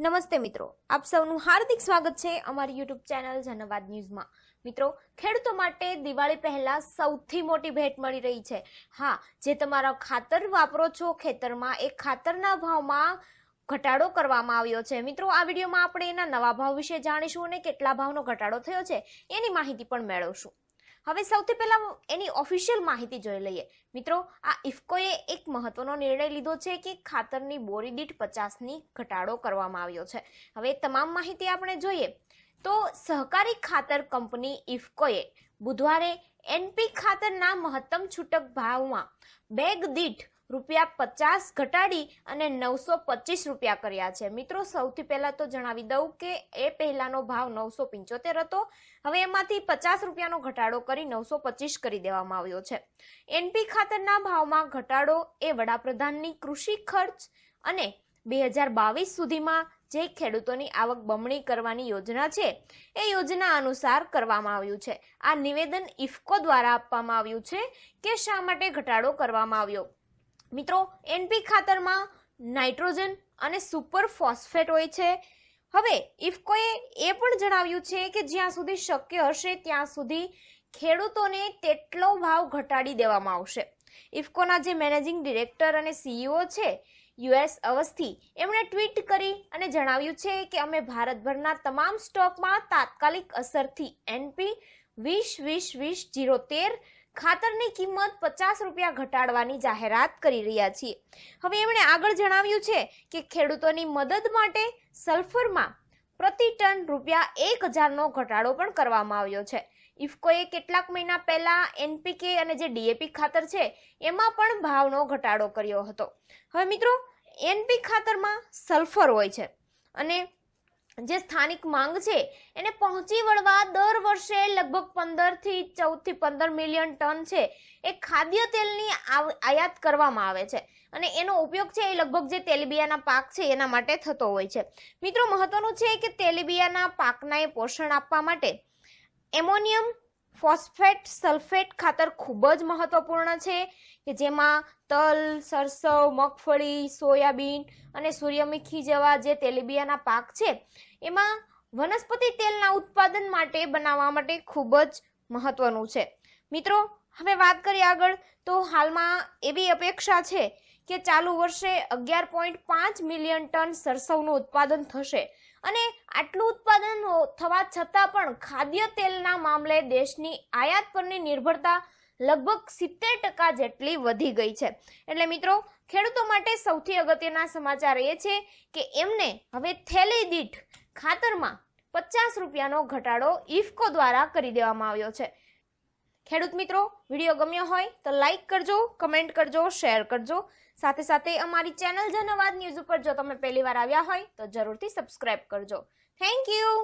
નમસ્તે મિત્રો આપ સૌનું હાર્દિક સ્વાગત છે અમારી યુટ્યુબ ચેનલ જનવાદ ન્યૂઝમાં મિત્રો ખેડૂતો માટે દિવાળી પહેલાં સૌથી મોટી ભેટ મળી રહી છે હા જે તમારા ખાતર વાપરો છો ખેતરમાં એ ખાતરના ભાવમાં ઘટાડો કરવામાં આવ્યો છે મિત્રો આ વિડીયોમાં આપણે એના નવા ભાવ વિશે જાણીશું અને કેટલા ભાવનો ઘટાડો થયો છે એની માહિતી પણ મેળવશું હવે સૌથી પહેલા એની ઓફિશિયલ માહિતી જોઈ લઈએ મિત્રો આ ઇફકોએ એક મહત્વનો નિર્ણય લીધો છે કે ખાતરની બોરી દીઠ પચાસની ઘટાડો કરવામાં આવ્યો છે હવે તમામ માહિતી આપણે જોઈએ તો સહકારી ખાતર કંપની ઇફકોએ બુધવારે એનપી ખાતરના મહત્તમ છૂટક ભાવમાં બેગ દીઠ રૂપિયા પચાસ ઘટાડી અને નવસો પચીસ રૂપિયા કર્યા છે મિત્રો સૌથી પહેલાં તો જણાવી દઉં કે એ પહેલાંનો ભાવ નવસો પંચોતેર હતો હવે એમાંથી પચાસ રૂપિયાનો ઘટાડો કરી નવસો પચીસ કરી દેવામાં આવ્યો છે એનપી ખાતરના ભાવમાં ઘટાડો એ વડાપ્રધાનની કૃષિ ખર્ચ અને બે હજાર બાવીસ સુધીમાં જે ખેડૂતોની આવક બમણી કરવાની યોજના છે એ યોજના અનુસાર કરવામાં આવ્યું છે આ નિવેદન ઇફકો દ્વારા આપવામાં આવ્યું છે કે શા માટે ઘટાડો કરવામાં આવ્યો મિત્રો એનપી ખાતરમાં નાઇટ્રોજન અને સુપર ફોસ્ફેટ હોય છે હવે ઇફકોએ એ પણ જણાવ્યું છે કે જ્યાં સુધી શક્ય હશે ત્યાં સુધી ખેડૂતોને તેટલો ભાવ ઘટાડી દેવામાં આવશે ઇફકોના જે મેનેજિંગ ડિરેક્ટર અને સીઈઓ છે યુએસ અવસ્થી એમણે ટ્વીટ કરી અને જણાવ્યું છે કે અમે ભારતભરના તમામ સ્ટોકમાં તાત્કાલિક અસરથી એનપી વીસ વીસ વીસ જીરો તેર ખાતરની કિંમત પચાસ રૂપિયા ઘટાડવાની જાહેરાત કરી રહ્યા છીએ હવે એમણે આગળ જણાવ્યું છે કે ખેડૂતોની મદદ માટે સલ્ફરમાં પ્રતિ ટન રૂપિયા એક હજારનો ઘટાડો પણ કરવામાં આવ્યો છે ઇફકોએ કેટલાક મહિના પહેલાં એનપીકે અને જે ડીએપી ખાતર છે એમાં પણ ભાવનો ઘટાડો કર્યો હતો હવે મિત્રો એનપી ખાતરમાં સલ્ફર હોય છે અને જે સ્થાનિક માંગ છે એને પહોંચી વળવા દર વર્ષે લગભગ પંદરથી ચૌદથી પંદર મિલિયન ટન છે એ ખાદ્ય તેલની આયાત કરવામાં આવે છે અને એનો ઉપયોગ છે એ લગભગ જે તેલીબિયાના પાક છે એના માટે થતો હોય છે મિત્રો મહત્વનું છે કે તેલીબિયાના પાકના એ પોષણ આપવા માટે એમોનિયમ ફોસ્ફેટ સલ્ફેટ ખાતર ખૂબ જ મહત્વપૂર્ણ છે કે જેમાં તલ સરસવ મગફળી સોયાબીન અને સૂર્યમુખી જેવા જે તેલીબિયાના પાક છે એમાં વનસ્પતિ તેલના ઉત્પાદન માટે બનાવવા માટે ખૂબ જ મહત્વનું છે મિત્રો હવે વાત કરીએ આગળ તો હાલમાં એવી અપેક્ષા છે કે ચાલુ વર્ષે અગિયાર પોઈન્ટ પાંચ મિલિયન ટન સરસવનું ઉત્પાદન થશે અને આટલું ઉત્પાદન થવા છતાં પણ ખાદ્ય તેલના મામલે દેશની આયાત પરની નિર્ભરતા લગભગ સિત્તેર ટકા જેટલી વધી ગઈ છે એટલે મિત્રો ખેડૂતો માટે સૌથી અગત્યના સમાચાર એ છે કે એમને હવે થેલી દીઠ ખાતરમાં પચાસ રૂપિયાનો ઘટાડો ઇફકો દ્વારા કરી દેવામાં આવ્યો છે ખેડૂત મિત્રો વિડીયો ગમ્યો હોય તો લાઇક કરજો કમેન્ટ કરજો શેર કરજો સાથે સાથે અમારી ચેનલ જનવાદ ન્યૂઝ ઉપર જો તમે પહેલીવાર આવ્યા હોય તો જરૂરથી સબસ્ક્રાઇબ કરજો થેન્ક યુ